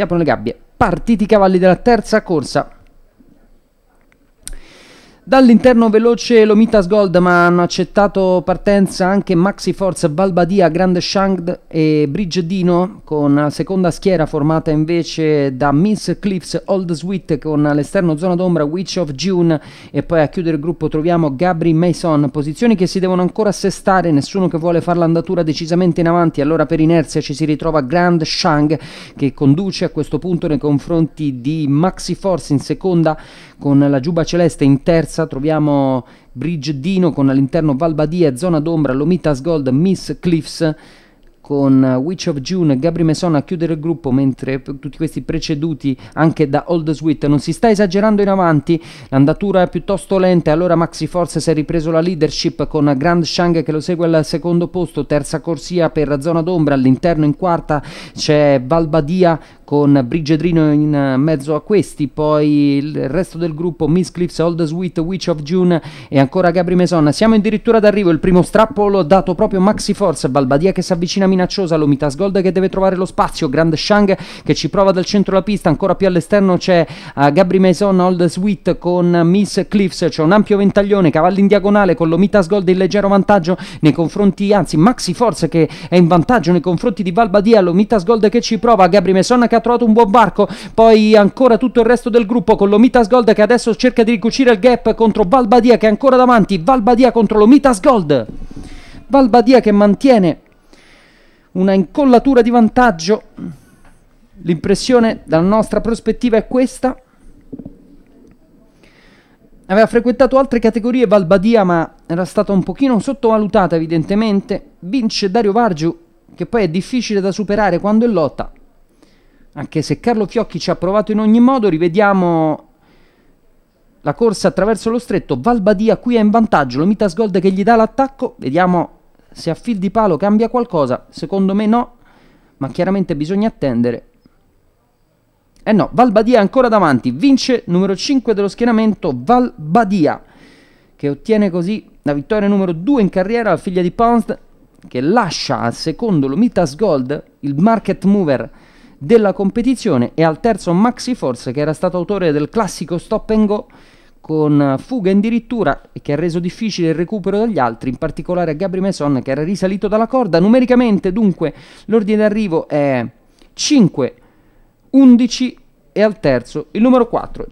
si aprono le gabbie. Partiti i cavalli della terza corsa. Dall'interno veloce Lomitas Goldman, accettato partenza anche Maxi Force, Valbadia, Grande Shangd e Brigedino con la seconda schiera formata invece da Miss Cliffs, Old Sweet con all'esterno zona d'ombra Witch of June e poi a chiudere il gruppo troviamo Gabri Mason, posizioni che si devono ancora assestare, nessuno che vuole fare l'andatura decisamente in avanti, allora per inerzia ci si ritrova Grand Shang che conduce a questo punto nei confronti di Maxi Force in seconda con la Giuba Celeste in terza terza troviamo Dino con all'interno Valbadia, Zona d'Ombra, Lomitas Gold, Miss Cliffs, con Witch of June, Gabri Messon a chiudere il gruppo, mentre tutti questi preceduti anche da Old Sweet non si sta esagerando in avanti, l'andatura è piuttosto lenta, allora Maxi Force si è ripreso la leadership con Grand Shang che lo segue al secondo posto, terza corsia per Zona d'Ombra, all'interno in quarta c'è Valbadia con Brigedrino in mezzo a questi, poi il resto del gruppo Miss Cliffs, Old Sweet, Witch of June e ancora Gabri Messon. Siamo addirittura d'arrivo, il primo strappo l'ho dato proprio Maxi Force, Valbadia che si avvicina minacciosa Lomitas Gold che deve trovare lo spazio, Grand Shang che ci prova dal centro della pista, ancora più all'esterno c'è uh, Gabri Maison, Old Sweet con Miss Cliffs, c'è un ampio ventaglione, cavalli in diagonale con Lomitas Gold in leggero vantaggio nei confronti, anzi Maxi Force che è in vantaggio nei confronti di Valbadia, Lomitas Gold che ci prova, Gabri Maison che ha trovato un buon barco, poi ancora tutto il resto del gruppo con Lomitas Gold che adesso cerca di ricucire il gap contro Valbadia che è ancora davanti, Valbadia contro Lomitas Gold. Valbadia che mantiene una incollatura di vantaggio. L'impressione dalla nostra prospettiva è questa. Aveva frequentato altre categorie Valbadia, ma era stata un pochino sottovalutata evidentemente. Vince Dario Vargiu, che poi è difficile da superare quando è lotta. Anche se Carlo Fiocchi ci ha provato in ogni modo, rivediamo la corsa attraverso lo stretto. Valbadia qui è in vantaggio, Lomitas Gold che gli dà l'attacco. Vediamo se a fil di palo cambia qualcosa, secondo me no, ma chiaramente bisogna attendere. Eh no, Valbadia ancora davanti, vince numero 5 dello schieramento Valbadia, che ottiene così la vittoria numero 2 in carriera la figlia di Pons, che lascia al secondo Lomitas Gold, il market mover della competizione, e al terzo Maxi Force, che era stato autore del classico stop and go, con fuga addirittura che ha reso difficile il recupero dagli altri, in particolare a Gabri Messon che era risalito dalla corda. Numericamente dunque l'ordine d'arrivo è 5, 11 e al terzo il numero 4.